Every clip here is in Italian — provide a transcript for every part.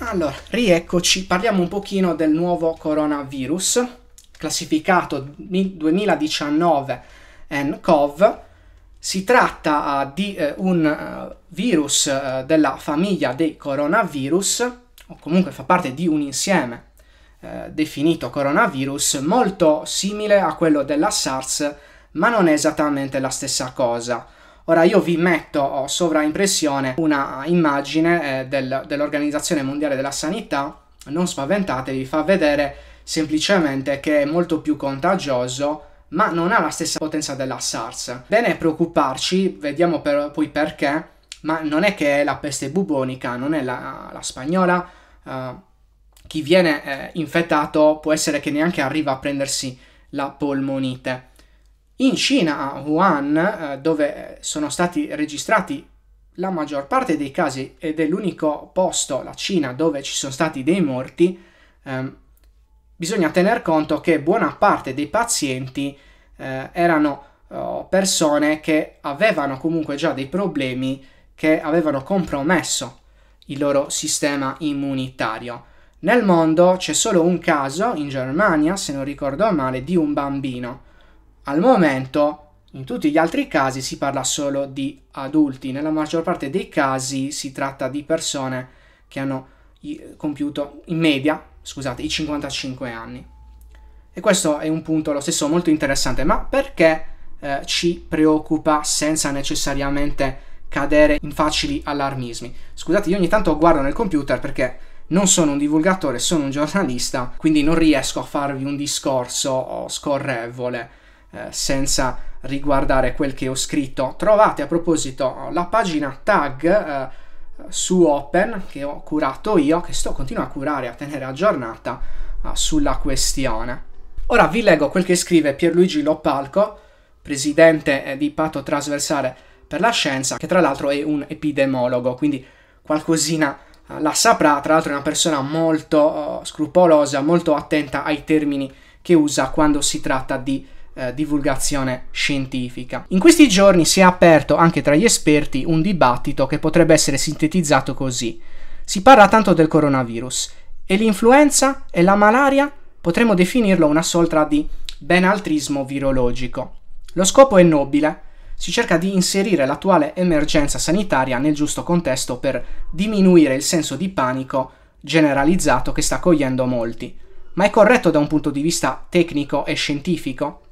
Allora, rieccoci, parliamo un pochino del nuovo coronavirus, classificato 2019 NCOV. Si tratta uh, di uh, un uh, virus della famiglia dei coronavirus, o comunque fa parte di un insieme definito coronavirus, molto simile a quello della SARS, ma non è esattamente la stessa cosa. Ora io vi metto sovraimpressione una immagine eh, del, dell'Organizzazione Mondiale della Sanità, non spaventatevi, fa vedere semplicemente che è molto più contagioso ma non ha la stessa potenza della SARS. Bene preoccuparci, vediamo per, poi perché, ma non è che è la peste bubonica, non è la, la spagnola, uh, chi viene eh, infettato può essere che neanche arriva a prendersi la polmonite. In Cina, a Wuhan, eh, dove sono stati registrati la maggior parte dei casi ed è l'unico posto, la Cina, dove ci sono stati dei morti, ehm, bisogna tener conto che buona parte dei pazienti eh, erano eh, persone che avevano comunque già dei problemi che avevano compromesso il loro sistema immunitario. Nel mondo c'è solo un caso, in Germania, se non ricordo male, di un bambino al momento, in tutti gli altri casi si parla solo di adulti, nella maggior parte dei casi si tratta di persone che hanno compiuto in media, scusate, i 55 anni. E questo è un punto lo stesso molto interessante, ma perché eh, ci preoccupa senza necessariamente cadere in facili allarmismi? Scusate, io ogni tanto guardo nel computer perché non sono un divulgatore, sono un giornalista, quindi non riesco a farvi un discorso scorrevole eh, senza riguardare quel che ho scritto. Trovate a proposito la pagina tag eh, su Open che ho curato io, che sto continuando a curare a tenere aggiornata eh, sulla questione. Ora vi leggo quel che scrive Pierluigi Loppalco, presidente eh, di Patto Trasversale per la Scienza, che tra l'altro è un epidemologo, quindi qualcosina eh, la saprà, tra l'altro è una persona molto uh, scrupolosa, molto attenta ai termini che usa quando si tratta di eh, divulgazione scientifica. In questi giorni si è aperto anche tra gli esperti un dibattito che potrebbe essere sintetizzato così. Si parla tanto del coronavirus e l'influenza e la malaria potremmo definirlo una sorta di benaltrismo virologico. Lo scopo è nobile, si cerca di inserire l'attuale emergenza sanitaria nel giusto contesto per diminuire il senso di panico generalizzato che sta cogliendo molti. Ma è corretto da un punto di vista tecnico e scientifico?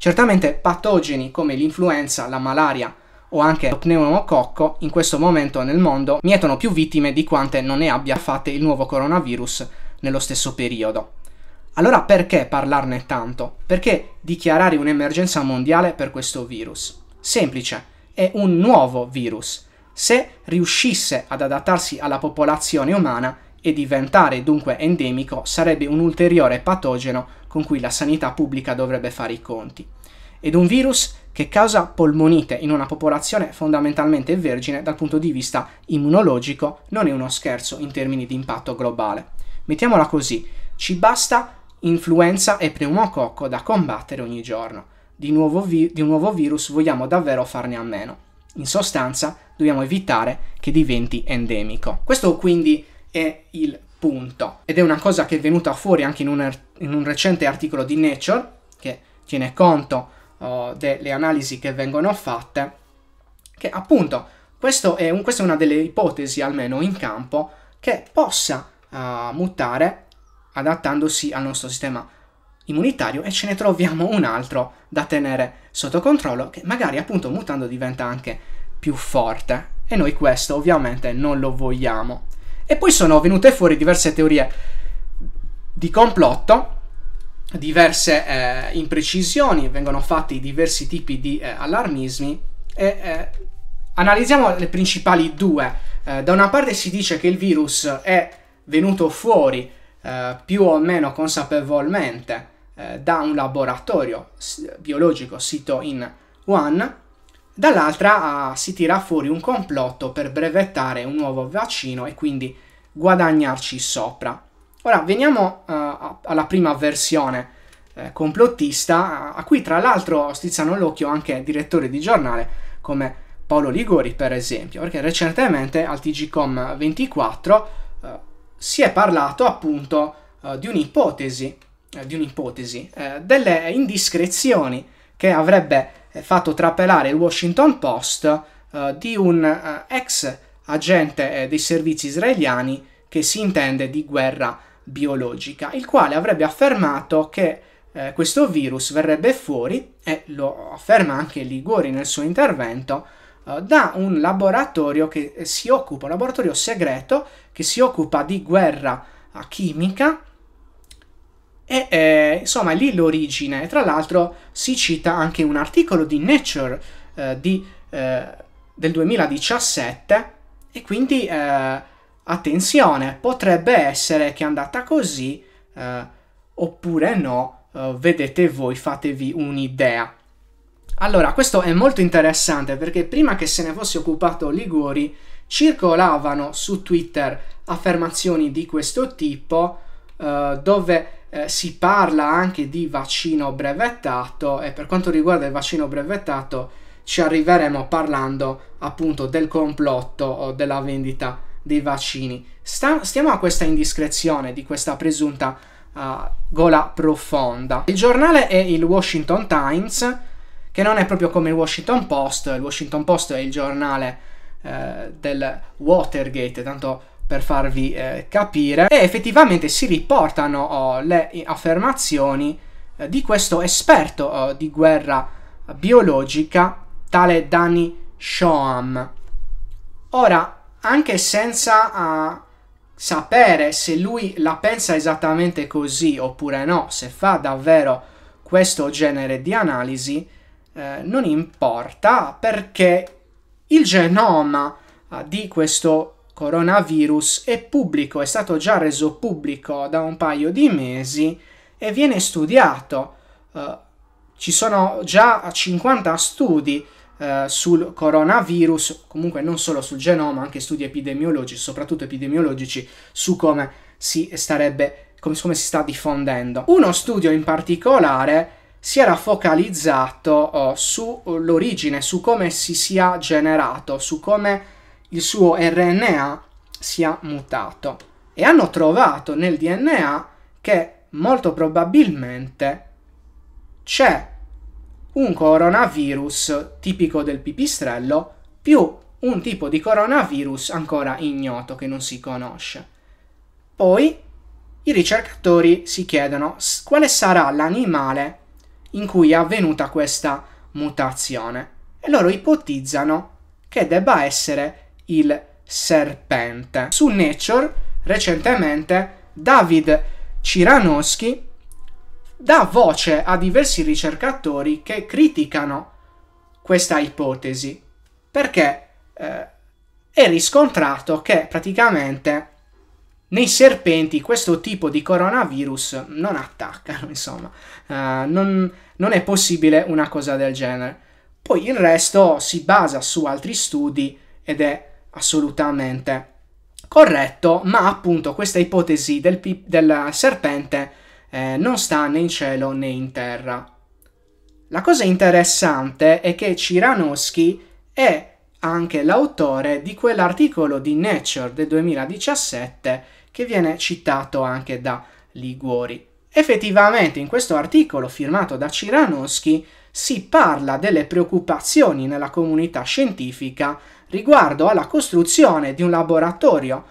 Certamente patogeni come l'influenza, la malaria o anche lo pneumococco in questo momento nel mondo mietono più vittime di quante non ne abbia fatte il nuovo coronavirus nello stesso periodo. Allora perché parlarne tanto? Perché dichiarare un'emergenza mondiale per questo virus? Semplice, è un nuovo virus. Se riuscisse ad adattarsi alla popolazione umana e diventare dunque endemico, sarebbe un ulteriore patogeno con cui la sanità pubblica dovrebbe fare i conti. Ed un virus che causa polmonite in una popolazione fondamentalmente vergine dal punto di vista immunologico non è uno scherzo in termini di impatto globale. Mettiamola così, ci basta influenza e pneumococco da combattere ogni giorno. Di, nuovo vi- di un nuovo virus vogliamo davvero farne a meno. In sostanza, dobbiamo evitare che diventi endemico. Questo quindi è il Punto. Ed è una cosa che è venuta fuori anche in un, in un recente articolo di Nature, che tiene conto uh, delle analisi che vengono fatte, che appunto è un, questa è una delle ipotesi, almeno in campo, che possa uh, mutare adattandosi al nostro sistema immunitario e ce ne troviamo un altro da tenere sotto controllo che magari appunto mutando diventa anche più forte e noi questo ovviamente non lo vogliamo. E poi sono venute fuori diverse teorie di complotto, diverse eh, imprecisioni, vengono fatti diversi tipi di eh, allarmismi e eh, analizziamo le principali due. Eh, da una parte si dice che il virus è venuto fuori eh, più o meno consapevolmente eh, da un laboratorio biologico sito in Wuhan dall'altra ah, si tira fuori un complotto per brevettare un nuovo vaccino e quindi guadagnarci sopra. Ora veniamo uh, alla prima versione eh, complottista, a cui tra l'altro stizzano l'occhio anche direttori di giornale come Paolo Ligori, per esempio, perché recentemente al TGCOM 24 uh, si è parlato appunto uh, di un'ipotesi, eh, di un'ipotesi delle indiscrezioni che avrebbe fatto trapelare il Washington Post eh, di un eh, ex agente eh, dei servizi israeliani che si intende di guerra biologica, il quale avrebbe affermato che eh, questo virus verrebbe fuori, e lo afferma anche Liguori nel suo intervento, eh, da un laboratorio che si occupa, un laboratorio segreto che si occupa di guerra chimica e eh, insomma lì l'origine, tra l'altro si cita anche un articolo di Nature eh, di, eh, del 2017 e quindi eh, attenzione, potrebbe essere che è andata così eh, oppure no, eh, vedete voi, fatevi un'idea. Allora, questo è molto interessante perché prima che se ne fosse occupato Ligori circolavano su Twitter affermazioni di questo tipo dove eh, si parla anche di vaccino brevettato e per quanto riguarda il vaccino brevettato ci arriveremo parlando appunto del complotto o della vendita dei vaccini. Sta, stiamo a questa indiscrezione di questa presunta uh, gola profonda. Il giornale è il Washington Times, che non è proprio come il Washington Post. Il Washington Post è il giornale eh, del Watergate, tanto per farvi eh, capire, e effettivamente si riportano oh, le affermazioni eh, di questo esperto oh, di guerra biologica, tale Danny Shoam. Ora, anche senza uh, sapere se lui la pensa esattamente così oppure no, se fa davvero questo genere di analisi, eh, non importa perché il genoma uh, di questo coronavirus è pubblico, è stato già reso pubblico da un paio di mesi e viene studiato. Uh, ci sono già 50 studi uh, sul coronavirus, comunque non solo sul genoma, anche studi epidemiologici, soprattutto epidemiologici, su come si starebbe come, come si sta diffondendo. Uno studio in particolare si era focalizzato oh, eh, sull'origine, su come si sia generato, su come il suo RNA sia mutato e hanno trovato nel DNA che molto probabilmente c'è un coronavirus tipico del pipistrello più un tipo di coronavirus ancora ignoto che non si conosce. Poi i ricercatori si chiedono quale sarà l'animale in cui è avvenuta questa mutazione e loro ipotizzano che debba essere il serpente. Su Nature, recentemente, David Ciranoschi dà voce a diversi ricercatori che criticano questa ipotesi perché eh, è riscontrato che praticamente nei serpenti questo tipo di coronavirus non attaccano, insomma, eh, non, non è possibile una cosa del genere. Poi il resto si basa su altri studi ed è assolutamente corretto, ma appunto questa ipotesi del, pi- del serpente eh, non sta né in cielo né in terra. La cosa interessante è che Ciranowski è anche l'autore di quell'articolo di Nature del 2017 che viene citato anche da Liguori. Effettivamente in questo articolo firmato da Ciranowski si parla delle preoccupazioni nella comunità scientifica riguardo alla costruzione di un laboratorio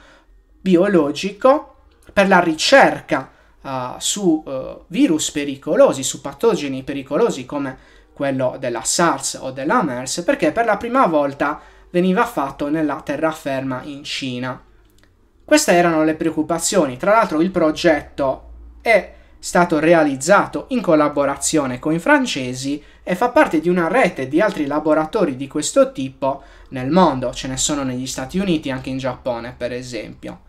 biologico per la ricerca uh, su uh, virus pericolosi, su patogeni pericolosi come quello della SARS o della MERS, perché per la prima volta veniva fatto nella terraferma in Cina. Queste erano le preoccupazioni, tra l'altro il progetto è stato realizzato in collaborazione con i francesi e fa parte di una rete di altri laboratori di questo tipo nel mondo, ce ne sono negli Stati Uniti, anche in Giappone per esempio.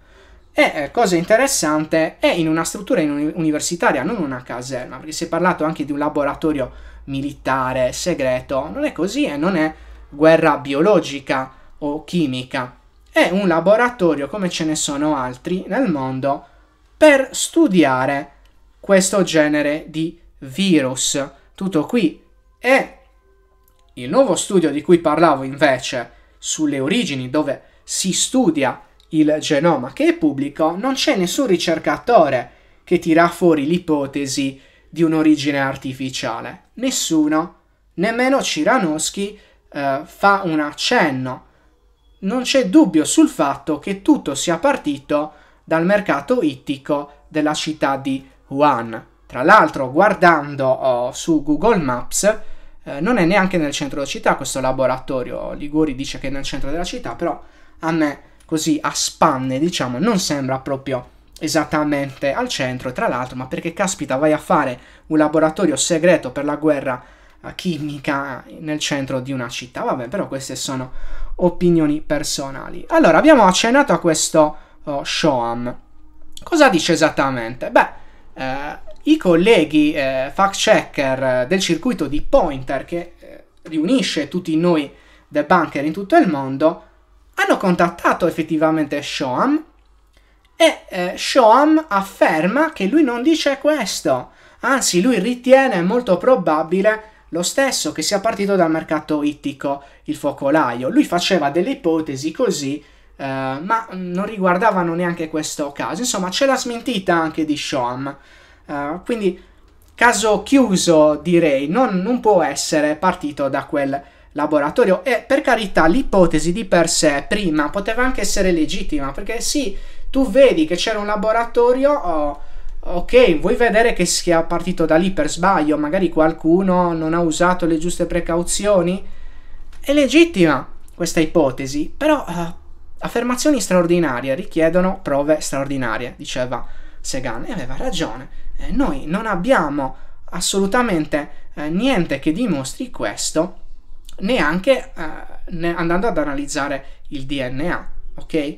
E eh, cosa interessante, è in una struttura universitaria, non una caserma, perché si è parlato anche di un laboratorio militare segreto, non è così e non è guerra biologica o chimica. È un laboratorio, come ce ne sono altri nel mondo, per studiare questo genere di virus. Tutto qui e il nuovo studio di cui parlavo invece sulle origini dove si studia il genoma che è pubblico, non c'è nessun ricercatore che tira fuori l'ipotesi di un'origine artificiale. Nessuno, nemmeno Ciranoschi, eh, fa un accenno. Non c'è dubbio sul fatto che tutto sia partito dal mercato ittico della città di Wuhan. Tra l'altro, guardando oh, su Google Maps, eh, non è neanche nel centro della città questo laboratorio, Liguri dice che è nel centro della città, però a me così a spanne diciamo non sembra proprio esattamente al centro, tra l'altro, ma perché caspita vai a fare un laboratorio segreto per la guerra eh, chimica nel centro di una città? Vabbè, però queste sono opinioni personali. Allora, abbiamo accennato a questo oh, Shoam. Cosa dice esattamente? Beh, eh, I colleghi eh, fact checker eh, del circuito di Pointer, che riunisce tutti noi The bunker in tutto il mondo, hanno contattato effettivamente Shoam e eh, Shoam afferma che lui non dice questo, anzi lui ritiene molto probabile lo stesso che sia partito dal mercato ittico il focolaio. Lui faceva delle ipotesi così eh, ma non riguardavano neanche questo caso. Insomma, c'è la smentita anche di Shoam. Eh, quindi, caso chiuso, direi, non, non può essere partito da quel laboratorio e per carità l'ipotesi di per sé prima poteva anche essere legittima perché sì tu vedi che c'era un laboratorio oh, ok vuoi vedere che sia partito da lì per sbaglio magari qualcuno non ha usato le giuste precauzioni è legittima questa ipotesi però uh, Affermazioni straordinarie richiedono prove straordinarie, diceva Segan, e aveva ragione. Eh, noi non abbiamo assolutamente eh, niente che dimostri questo, neanche eh, ne andando ad analizzare il DNA, ok?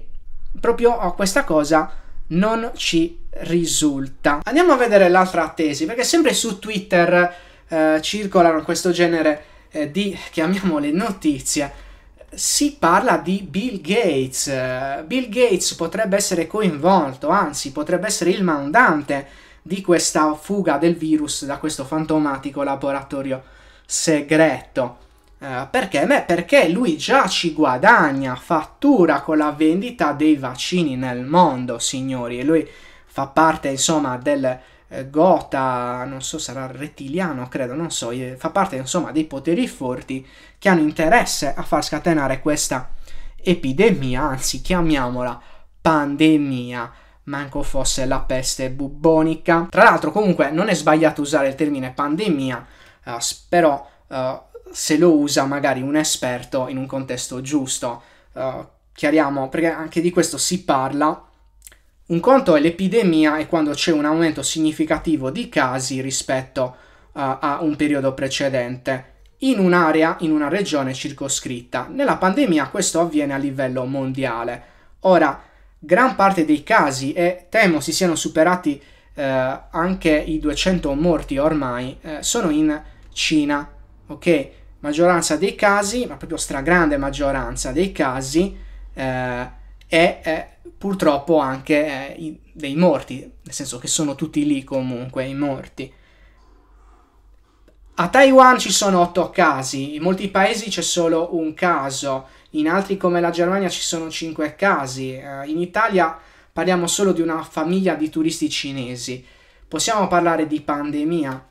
Proprio oh, questa cosa non ci risulta. Andiamo a vedere l'altra tesi, perché sempre su Twitter eh, circolano questo genere eh, di, chiamiamole, notizie si parla di Bill Gates. Bill Gates potrebbe essere coinvolto, anzi potrebbe essere il mandante di questa fuga del virus da questo fantomatico laboratorio segreto. Uh, perché? Beh, perché lui già ci guadagna, fattura con la vendita dei vaccini nel mondo, signori, e lui fa parte, insomma, del eh, gota, non so, sarà rettiliano, credo, non so, eh, fa parte insomma dei poteri forti che hanno interesse a far scatenare questa epidemia, anzi chiamiamola pandemia manco fosse la peste bubbonica. Tra l'altro, comunque, non è sbagliato usare il termine pandemia, eh, però eh, se lo usa magari un esperto in un contesto giusto. Eh, chiariamo, perché anche di questo si parla un conto è l'epidemia e quando c'è un aumento significativo di casi rispetto uh, a un periodo precedente in un'area, in una regione circoscritta. Nella pandemia questo avviene a livello mondiale. Ora, gran parte dei casi, e temo si siano superati eh, anche i 200 morti ormai, eh, sono in Cina, ok? Maggioranza dei casi, ma proprio stragrande maggioranza dei casi, eh, è purtroppo anche eh, dei morti, nel senso che sono tutti lì comunque i morti. A Taiwan ci sono otto casi, in molti paesi c'è solo un caso, in altri come la Germania ci sono cinque casi, eh, in Italia parliamo solo di una famiglia di turisti cinesi. Possiamo parlare di pandemia?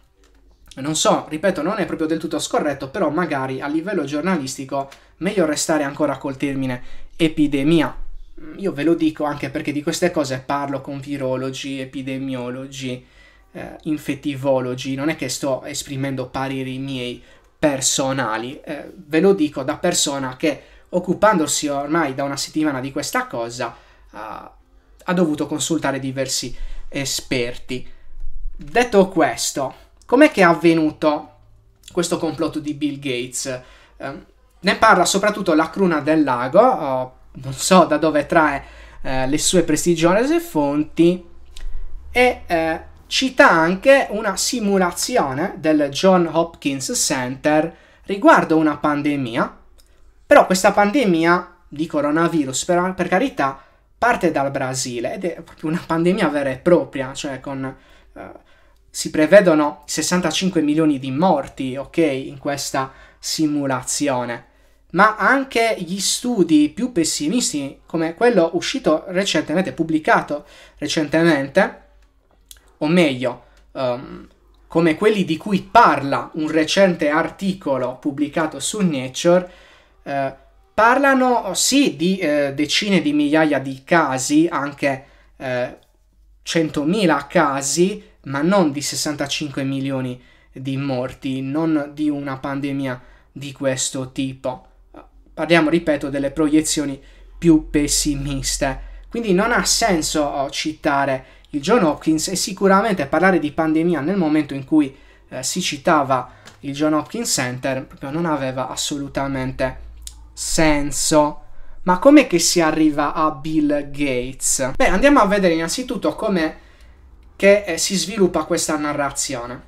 Non so, ripeto, non è proprio del tutto scorretto, però magari a livello giornalistico meglio restare ancora col termine epidemia. Mm, io ve lo dico anche perché di queste cose parlo con virologi, epidemiologi, eh, infettivologi, non è che sto esprimendo pareri miei personali, eh, ve lo dico da persona che occupandosi ormai da una settimana di questa cosa eh, ha dovuto consultare diversi esperti. Detto questo, com'è che è avvenuto questo complotto di Bill Gates? Eh, ne parla soprattutto la cruna del lago, oh, non so da dove trae eh, le sue prestigiose fonti e eh, cita anche una simulazione del John Hopkins Center riguardo una pandemia, però questa pandemia di coronavirus per, per carità parte dal Brasile ed è proprio una pandemia vera e propria, cioè con... Eh, si prevedono 65 milioni di morti, ok, in questa simulazione ma anche gli studi più pessimisti, come quello uscito recentemente, pubblicato recentemente, o meglio, um, come quelli di cui parla un recente articolo pubblicato su Nature, eh, parlano sì di eh, decine di migliaia di casi, anche eh, 100.000 casi, ma non di 65 milioni di morti, non di una pandemia di questo tipo. Parliamo, ripeto, delle proiezioni più pessimiste. Quindi non ha senso oh, citare il John Hopkins e sicuramente parlare di pandemia nel momento in cui eh, si citava il John Hopkins Center proprio non aveva assolutamente senso. Ma com'è che si arriva a Bill Gates? Beh, andiamo a vedere innanzitutto come eh, si sviluppa questa narrazione.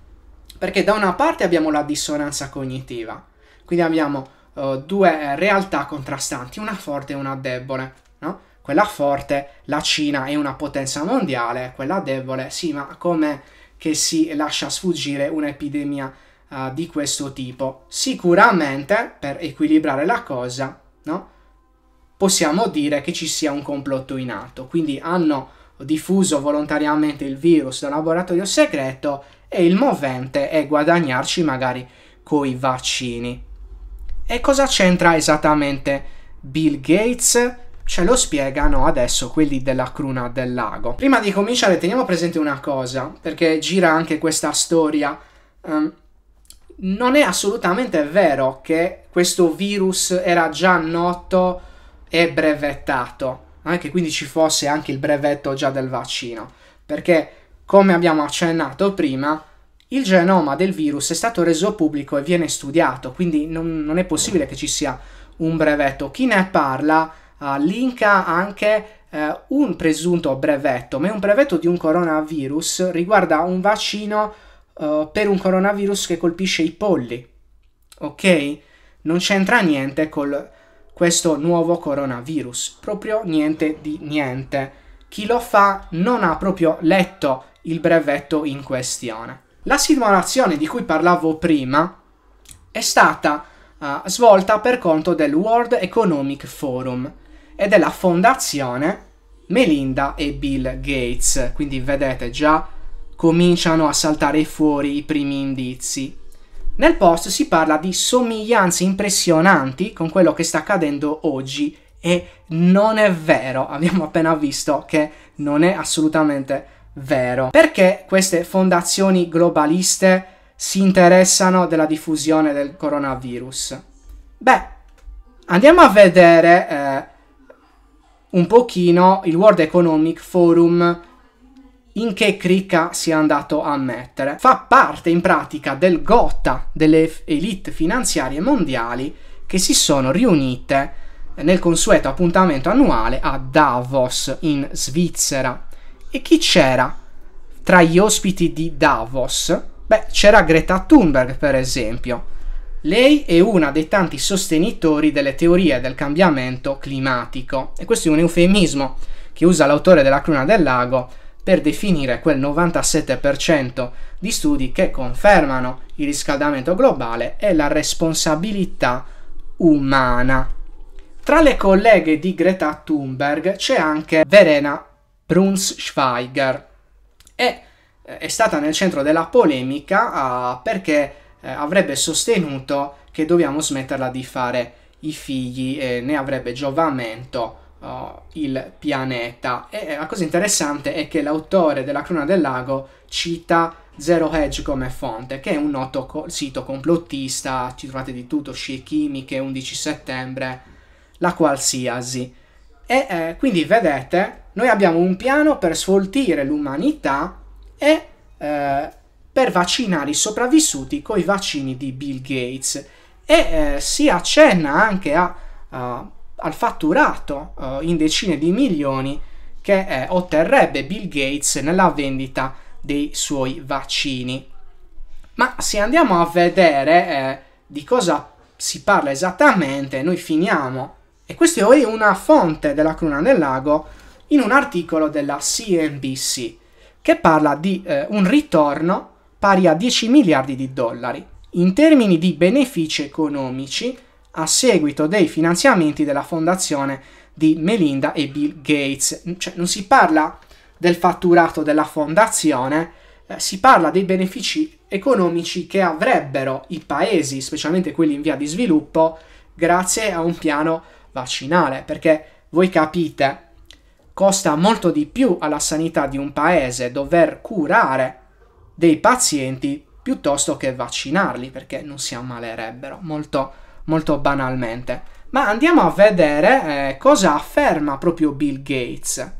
Perché da una parte abbiamo la dissonanza cognitiva, quindi abbiamo uh, due realtà contrastanti, una forte e una debole, no? Quella forte, la Cina è una potenza mondiale, quella debole, sì, ma come che si lascia sfuggire un'epidemia uh, di questo tipo? Sicuramente, per equilibrare la cosa, no? Possiamo dire che ci sia un complotto in atto, quindi hanno diffuso volontariamente il virus da un laboratorio segreto e il movente è guadagnarci magari coi vaccini. E cosa c'entra esattamente Bill Gates? Ce lo spiegano adesso quelli della cruna del lago. Prima di cominciare teniamo presente una cosa, perché gira anche questa storia. Um, non è assolutamente vero che questo virus era già noto e brevettato, anche eh, quindi ci fosse anche il brevetto già del vaccino, perché come abbiamo accennato prima, il genoma del virus è stato reso pubblico e viene studiato, quindi non, non è possibile che ci sia un brevetto. Chi ne parla uh, linka anche uh, un presunto brevetto, ma è un brevetto di un coronavirus, riguarda un vaccino uh, per un coronavirus che colpisce i polli. Ok? Non c'entra niente con questo nuovo coronavirus, proprio niente di niente. Chi lo fa non ha proprio letto il brevetto in questione. La simulazione di cui parlavo prima è stata uh, svolta per conto del World Economic Forum e della fondazione Melinda e Bill Gates, quindi vedete già cominciano a saltare fuori i primi indizi. Nel post si parla di somiglianze impressionanti con quello che sta accadendo oggi e non è vero, abbiamo appena visto che non è assolutamente vero vero. Perché queste fondazioni globaliste si interessano della diffusione del coronavirus? Beh, andiamo a vedere eh, un pochino il World Economic Forum in che cricca si è andato a mettere. Fa parte in pratica del GOTA delle elite finanziarie mondiali che si sono riunite nel consueto appuntamento annuale a Davos in Svizzera. E chi c'era tra gli ospiti di Davos? Beh, c'era Greta Thunberg, per esempio. Lei è una dei tanti sostenitori delle teorie del cambiamento climatico e questo è un eufemismo che usa l'autore della Cruna del Lago per definire quel 97% di studi che confermano il riscaldamento globale e la responsabilità umana. Tra le colleghe di Greta Thunberg c'è anche Verena Brunsschweiger e eh, è stata nel centro della polemica uh, perché uh, avrebbe sostenuto che dobbiamo smetterla di fare i figli e ne avrebbe giovamento uh, il pianeta. E eh, la cosa interessante è che l'autore della Cruna del Lago cita Zero Hedge come fonte, che è un noto co- sito complottista, ci trovate di tutto, scie chimiche, 11 settembre, la qualsiasi. E eh, quindi vedete, noi abbiamo un piano per sfoltire l'umanità e eh, per vaccinare i sopravvissuti con i vaccini di Bill Gates. E eh, si accenna anche a, a, al fatturato eh, in decine di milioni che eh, otterrebbe Bill Gates nella vendita dei suoi vaccini. Ma se andiamo a vedere eh, di cosa si parla esattamente, noi finiamo e questo è una fonte della Cruna del Lago in un articolo della CNBC che parla di eh, un ritorno pari a 10 miliardi di dollari in termini di benefici economici a seguito dei finanziamenti della fondazione di Melinda e Bill Gates. Cioè, non si parla del fatturato della fondazione, eh, si parla dei benefici economici che avrebbero i paesi, specialmente quelli in via di sviluppo, grazie a un piano vaccinare perché voi capite, costa molto di più alla sanità di un paese dover curare dei pazienti piuttosto che vaccinarli, perché non si ammalerebbero, molto, molto banalmente. Ma andiamo a vedere eh, cosa afferma proprio Bill Gates.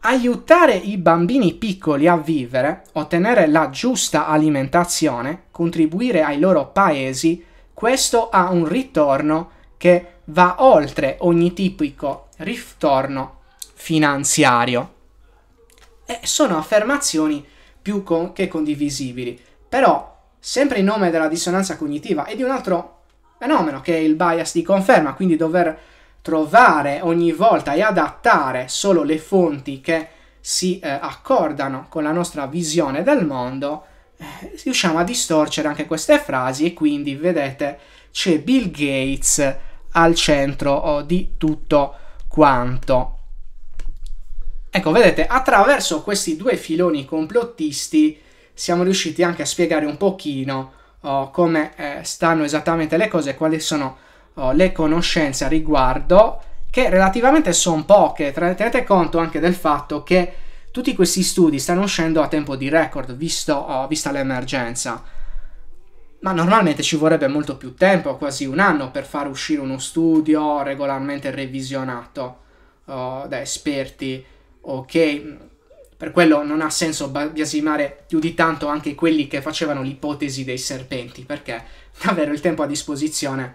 Aiutare i bambini piccoli a vivere, ottenere la giusta alimentazione, contribuire ai loro paesi, questo ha un ritorno che va oltre ogni tipico ritorno finanziario. E sono affermazioni più con che condivisibili, però sempre in nome della dissonanza cognitiva e di un altro fenomeno che è il bias di conferma, quindi dover trovare ogni volta e adattare solo le fonti che si eh, accordano con la nostra visione del mondo, eh, riusciamo a distorcere anche queste frasi e quindi vedete c'è Bill Gates al centro di tutto quanto. Ecco, vedete, attraverso questi due filoni complottisti siamo riusciti anche a spiegare un pochino oh, come eh, stanno esattamente le cose, quali sono oh, le conoscenze a riguardo, che relativamente sono poche. Tenete conto anche del fatto che tutti questi studi stanno uscendo a tempo di record, visto, oh, vista l'emergenza ma normalmente ci vorrebbe molto più tempo, quasi un anno, per far uscire uno studio regolarmente revisionato oh, da esperti, ok? Per quello non ha senso biasimare più di tanto anche quelli che facevano l'ipotesi dei serpenti, perché davvero il tempo a disposizione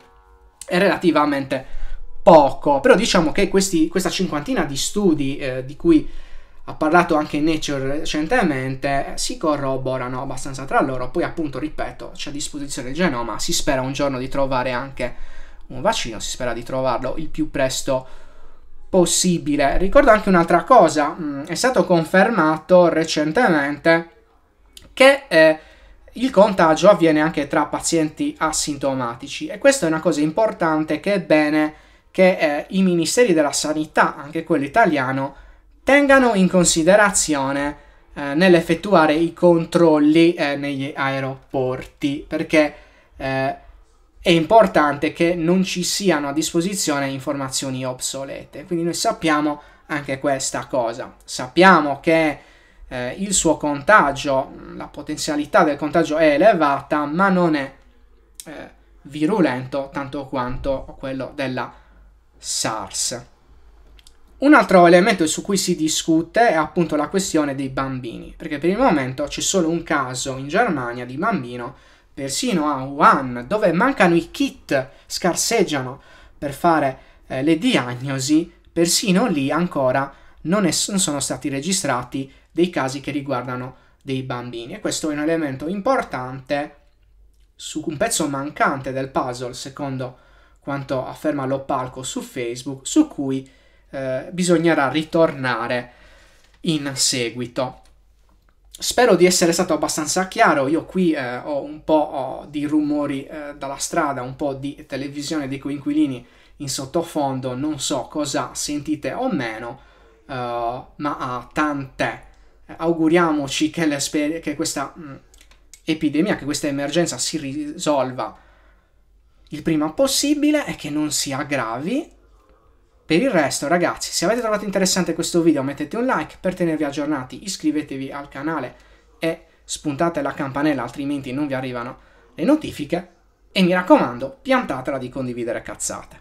è relativamente poco. Però diciamo che questi, questa cinquantina di studi eh, di cui ha parlato anche Nature recentemente, si corroborano abbastanza tra loro. Poi, appunto, ripeto, c'è a disposizione il genoma. Si spera un giorno di trovare anche un vaccino, si spera di trovarlo il più presto possibile. Ricordo anche un'altra cosa, mm, è stato confermato recentemente che eh, il contagio avviene anche tra pazienti asintomatici e questa è una cosa importante che è bene che eh, i ministeri della sanità, anche quello italiano, tengano in considerazione eh, nell'effettuare i controlli eh, negli aeroporti perché eh, è importante che non ci siano a disposizione informazioni obsolete. Quindi noi sappiamo anche questa cosa. Sappiamo che eh, il suo contagio, la potenzialità del contagio è elevata, ma non è eh, virulento tanto quanto quello della SARS. Un altro elemento su cui si discute è appunto la questione dei bambini, perché per il momento c'è solo un caso in Germania di bambino, persino a Wuhan, dove mancano i kit, scarseggiano per fare eh, le diagnosi, persino lì ancora non, è, non sono stati registrati dei casi che riguardano dei bambini e questo è un elemento importante su un pezzo mancante del puzzle, secondo quanto afferma Lopalco su Facebook, su cui eh, bisognerà ritornare in seguito. Spero di essere stato abbastanza chiaro, io qui eh, ho un po' ho di rumori eh, dalla strada, un po' di televisione dei coinquilini in sottofondo, non so cosa sentite o meno, uh, ma ah, tante. auguriamoci che, che questa mh, mm, epidemia, che questa emergenza si risolva il prima possibile e che non si aggravi per il resto ragazzi, se avete trovato interessante questo video mettete un like, per tenervi aggiornati iscrivetevi al canale e spuntate la campanella altrimenti non vi arrivano le notifiche e mi raccomando piantatela di condividere cazzate.